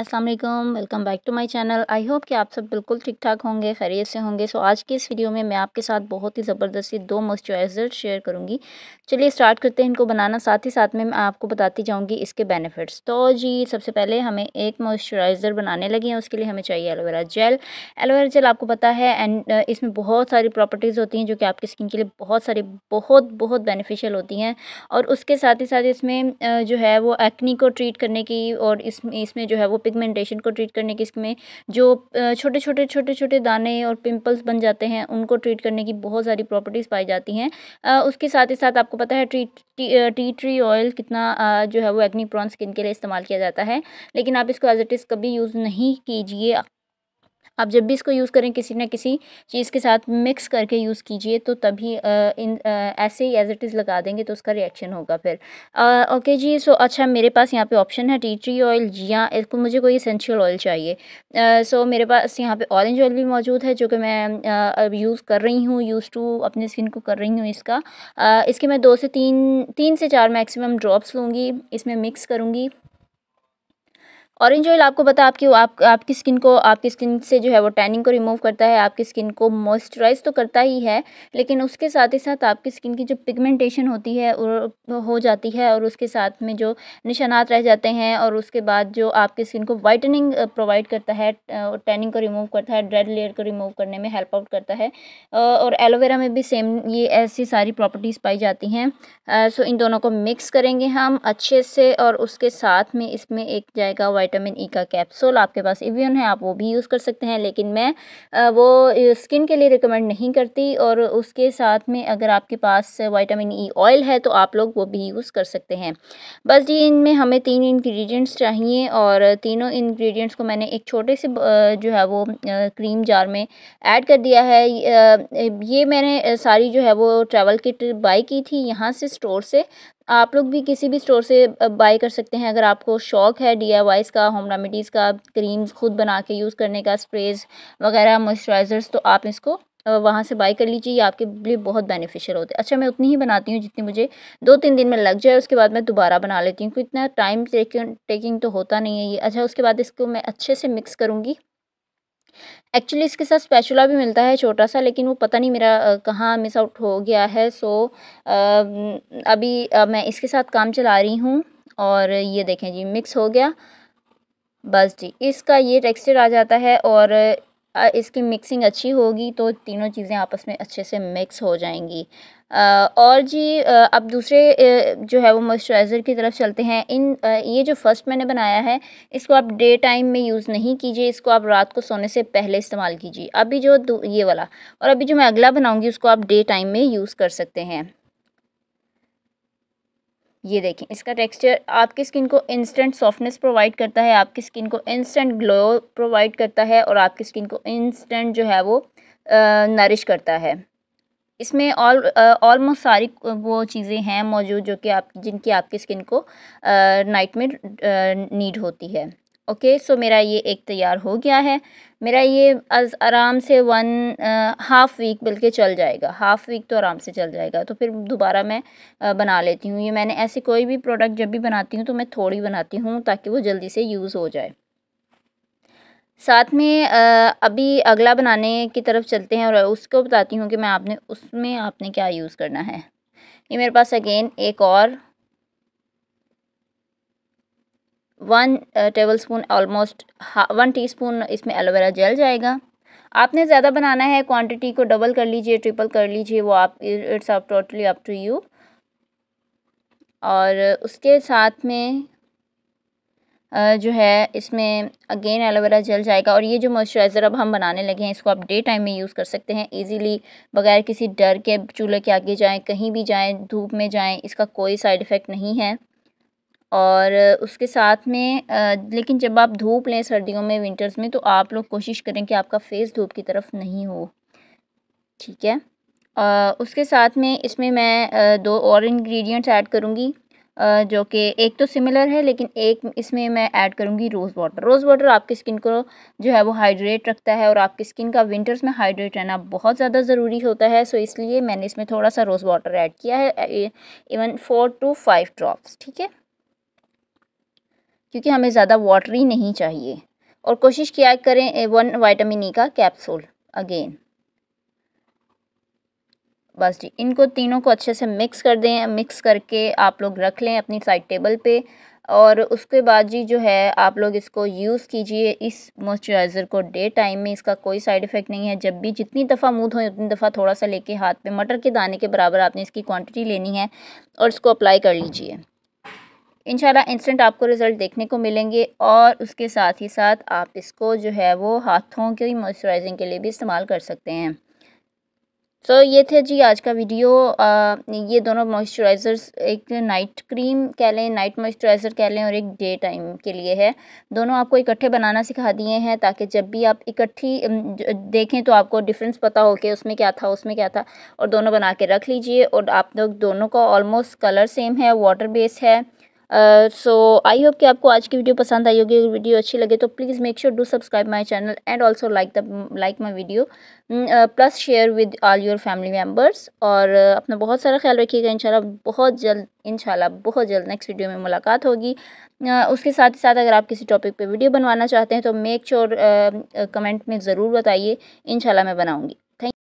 अस्सलाम वालेकुम welcome back to my channel I hope कि आप सब बिल्कुल ठीक ठाक होंगे खैरियत से होंगे सो आज की इस वीडियो में मैं आपके साथ बहुत ही ज़बरदस्ती दो मॉइस्चराइज़र शेयर करूँगी चलिए स्टार्ट करते हैं इनको बनाना साथ ही साथ में मैं आपको बताती जाऊँगी इसके बेनिफिट्स तो जी सबसे पहले हमें एक मॉइस्चराइज़र बनाने लगे हैं उसके लिए हमें चाहिए एलोवेरा जेल एलोवेरा जेल आपको पता है एंड इसमें बहुत सारी प्रॉपर्टीज़ होती हैं जो कि आपकी स्किन के लिए बहुत सारी बहुत बहुत बेनिफिशियल होती हैं और उसके साथ ही साथ इसमें जो है वो एक्नी को ट्रीट करने की और इसमें इसमें जो है वो पिगमेंटेशन को ट्रीट करने की इसमें जो छोटे छोटे छोटे छोटे दाने और पिंपल्स बन जाते हैं उनको ट्रीट करने की बहुत सारी प्रॉपर्टीज़ पाई जाती हैं उसके साथ ही साथ आपको पता है ट्रीट टी ट्री ऑयल कितना जो है वो एग्नी प्रॉन स्किन के लिए इस्तेमाल किया जाता है लेकिन आप इसको एज इट इज़ कभी यूज़ नहीं कीजिए आप जब भी इसको यूज़ करें किसी ना किसी चीज़ के साथ मिक्स करके यूज़ कीजिए तो तभी इन ऐसे ही एज इट इज़ लगा देंगे तो उसका रिएक्शन होगा फिर आ, ओके जी सो अच्छा मेरे पास यहाँ पे ऑप्शन है टी ट्री ऑयल जी हाँ इसको मुझे कोई इसेंशियल ऑयल चाहिए आ, सो मेरे पास यहाँ पे ऑरेंज ऑयल भी मौजूद है जो कि मैं यूज़ कर रही हूँ यूज़ टू अपने स्किन को कर रही हूँ इसका इसके मैं दो से तीन तीन से चार मैक्सिमम ड्रॉप्स लूँगी इसमें मिक्स करूँगी ऑरेंज ऑयल आपको बता आपकी आप, आपकी स्किन को आपकी स्किन से जो है वो टैनिंग को रिमूव करता है आपकी स्किन को मॉइस्चराइज तो करता ही है लेकिन उसके साथ ही साथ आपकी स्किन की जो पिगमेंटेशन होती है हो जाती है और उसके साथ में जो निशानात रह जाते हैं और उसके बाद जो आपकी स्किन को वाइटनिंग प्रोवाइड करता है टैनिंग को रिमूव करता है ड्रेड लेयर को रिमूव करने में हेल्प आउट करता है और एलोवेरा में भी सेम ये ऐसी सारी प्रॉपर्टीज़ पाई जाती हैं सो इन दोनों को मिक्स करेंगे हम अच्छे से और उसके साथ में इसमें एक जाएगा वाइट वाइटामिन ई e का कैप्सूल आपके पास इवियन है आप वो भी यूज़ कर सकते हैं लेकिन मैं वो स्किन के लिए रिकमेंड नहीं करती और उसके साथ में अगर आपके पास वाइटामिन ई ऑयल है तो आप लोग वो भी यूज़ कर सकते हैं बस जी इनमें हमें तीन इन्ग्रीडियंट्स चाहिए और तीनों इन्ग्रीडियंट्स को मैंने एक छोटे से जो है वो क्रीम जार में ऐड कर दिया है ये मैंने सारी जो है वो ट्रैवल किट बाई की थी यहाँ से स्टोर से आप लोग भी किसी भी स्टोर से बाई कर सकते हैं अगर आपको शौक़ है डी का होम रेमिडीज़ का क्रीम्स खुद बना के यूज़ करने का स्प्रेज वगैरह मॉइस्चराइज़र्स तो आप इसको वहाँ से बाई कर लीजिए ये आपके लिए बहुत बेनिफिशियल होते हैं अच्छा मैं उतनी ही बनाती हूँ जितनी मुझे दो तीन दिन में लग जाए उसके बाद मैं दोबारा बना लेती हूँ क्योंकि इतना टाइम टेकिंग तो होता नहीं है ये अच्छा उसके बाद इसको मैं अच्छे से मिक्स करूँगी एक्चुअली इसके साथ स्पैचुला भी मिलता है छोटा सा लेकिन वो पता नहीं मेरा कहाँ मिस आउट हो गया है सो आ, अभी आ, मैं इसके साथ काम चला रही हूँ और ये देखें जी मिक्स हो गया बस जी इसका ये टेक्सचर आ जाता है और इसकी मिक्सिंग अच्छी होगी तो तीनों चीज़ें आपस में अच्छे से मिक्स हो जाएंगी और जी अब दूसरे जो है वो मॉइस्चराइज़र की तरफ चलते हैं इन ये जो फर्स्ट मैंने बनाया है इसको आप डे टाइम में यूज़ नहीं कीजिए इसको आप रात को सोने से पहले इस्तेमाल कीजिए अभी जो ये वाला और अभी जो मैं अगला बनाऊँगी उसको आप डे टाइम में यूज़ कर सकते हैं ये देखें इसका टेक्सचर आपकी स्किन को इंस्टेंट सॉफ्टनेस प्रोवाइड करता है आपकी स्किन को इंस्टेंट ग्लो प्रोवाइड करता है और आपकी स्किन को इंस्टेंट जो है वो नरिश करता है इसमें ऑल ऑलमोस्ट सारी वो चीज़ें हैं मौजूद जो कि आप जिनकी आपकी स्किन को नाइट में नीड होती है ओके सो मेरा ये एक तैयार हो गया है मेरा ये आराम से वन हाफ़ वीक बल्कि चल जाएगा हाफ़ वीक तो आराम से चल जाएगा तो फिर दोबारा मैं आ, बना लेती हूँ ये मैंने ऐसे कोई भी प्रोडक्ट जब भी बनाती हूँ तो मैं थोड़ी बनाती हूँ ताकि वो जल्दी से यूज़ हो जाए साथ में आ, अभी अगला बनाने की तरफ चलते हैं और उसको बताती हूँ कि मैं आपने उसमें आपने क्या यूज़ करना है ये मेरे पास अगेन एक और one tablespoon almost one teaspoon इसमें एलोवेरा जल जाएगा आपने ज़्यादा बनाना है क्वांटिटी को डबल कर लीजिए ट्रिपल कर लीजिए वो आप it's up totally up to you और उसके साथ में uh, जो है इसमें अगेन एलोवेरा जल जाएगा और ये जो मॉइस्चराइज़र अब हम बनाने लगे हैं इसको आप डे टाइम में यूज़ कर सकते हैं इजीली बगैर किसी डर के चूल्हे के आगे जाएं कहीं भी जाएं धूप में जाएं इसका कोई साइड इफ़ेक्ट नहीं है और उसके साथ में लेकिन जब आप धूप लें सर्दियों में विंटर्स में तो आप लोग कोशिश करें कि आपका फेस धूप की तरफ नहीं हो ठीक है उसके साथ में इसमें मैं दो और इंग्रेडिएंट्स ऐड करूँगी जो कि एक तो सिमिलर है लेकिन एक इसमें मैं ऐड करूँगी रोज़ वाटर रोज़ वाटर आपकी स्किन को जो है वो हाइड्रेट रखता है और आपकी स्किन का विंटर्स में हाइड्रेट रहना बहुत ज़्यादा ज़रूरी होता है सो इसलिए मैंने इसमें थोड़ा सा रोज़ वाटर ऐड किया है even four to five drops ठीक है क्योंकि हमें ज़्यादा वाटरी नहीं चाहिए और कोशिश किया करें वन वाइटामिन ई का कैप्सूल अगेन बस जी इनको तीनों को अच्छे से मिक्स कर दें मिक्स करके आप लोग रख लें अपनी साइड टेबल पे और उसके बाद जी जो है आप लोग इसको यूज़ कीजिए इस मॉइस्चराइज़र को डे टाइम में इसका कोई साइड इफ़ेक्ट नहीं है जब भी जितनी दफ़ा मुँह धोएं उतनी दफ़ा थोड़ा सा लेके हाथ पे मटर के दाने के बराबर आपने इसकी क्वांटिटी लेनी है और इसको अप्लाई कर लीजिए इन इंस्टेंट आपको रिज़ल्ट देखने को मिलेंगे और उसके साथ ही साथ आप इसको जो है वो हाथों की मॉइस्चराइजिंग के लिए भी इस्तेमाल कर सकते हैं सो so, ये थे जी आज का वीडियो आ, ये दोनों मॉइस्चराइज़र्स एक नाइट क्रीम कह लें नाइट मॉइस्चराइज़र कह लें और एक डे टाइम के लिए है दोनों आपको इकट्ठे बनाना सिखा दिए हैं ताकि जब भी आप इकट्ठी देखें तो आपको डिफरेंस पता हो कि उसमें क्या था उसमें क्या था और दोनों बना के रख लीजिए और आप लोग दोनों का ऑलमोस्ट कलर सेम है वाटर बेस है सो आई होप कि आपको आज की वीडियो पसंद आई होगी अगर वीडियो अच्छी लगे तो please make sure do subscribe my channel and also like the like my video plus share with all your family members और अपना बहुत सारा ख्याल रखिएगा इंशाल्लाह बहुत जल्द इनशाला बहुत जल्द नेक्स्ट वीडियो में मुलाकात होगी उसके साथ ही साथ अगर आप किसी टॉपिक पर वीडियो बनवाना चाहते हैं तो मेक श्योर कमेंट में ज़रूर बताइए इंशाल्लाह मैं बनाऊँगी